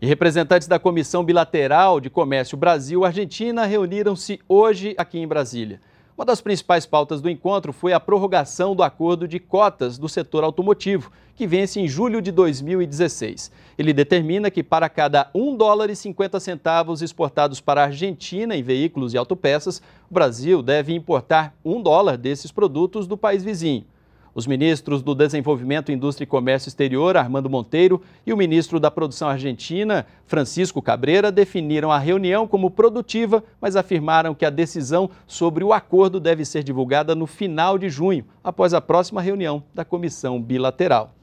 E representantes da Comissão Bilateral de Comércio Brasil-Argentina reuniram-se hoje aqui em Brasília. Uma das principais pautas do encontro foi a prorrogação do acordo de cotas do setor automotivo, que vence em julho de 2016. Ele determina que para cada 1 dólar e 50 centavos exportados para a Argentina em veículos e autopeças, o Brasil deve importar 1 dólar desses produtos do país vizinho. Os ministros do Desenvolvimento, Indústria e Comércio Exterior, Armando Monteiro, e o ministro da Produção Argentina, Francisco Cabreira, definiram a reunião como produtiva, mas afirmaram que a decisão sobre o acordo deve ser divulgada no final de junho, após a próxima reunião da comissão bilateral.